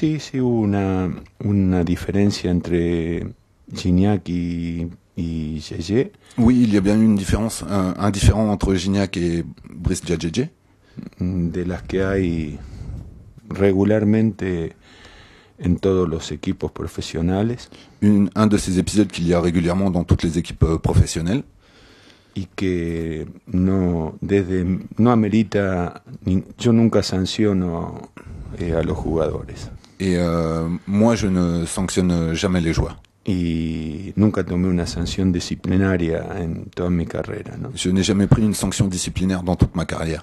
Sí, una, una différence entre Gignac y, Oui, il y a bien une différence, un, différent entre Gignac et Brice De las que hay régulièrement en todos los equipos profesionales. un de ces épisodes qu'il y a régulièrement dans toutes les équipes euh, professionnelles. et que no, desde, no amerita, yo nunca sanciono eh, a los jugadores. Et euh, moi, je ne sanctionne jamais les joueurs. et nunca en Je n'ai jamais pris une sanction disciplinaire dans toute ma carrière.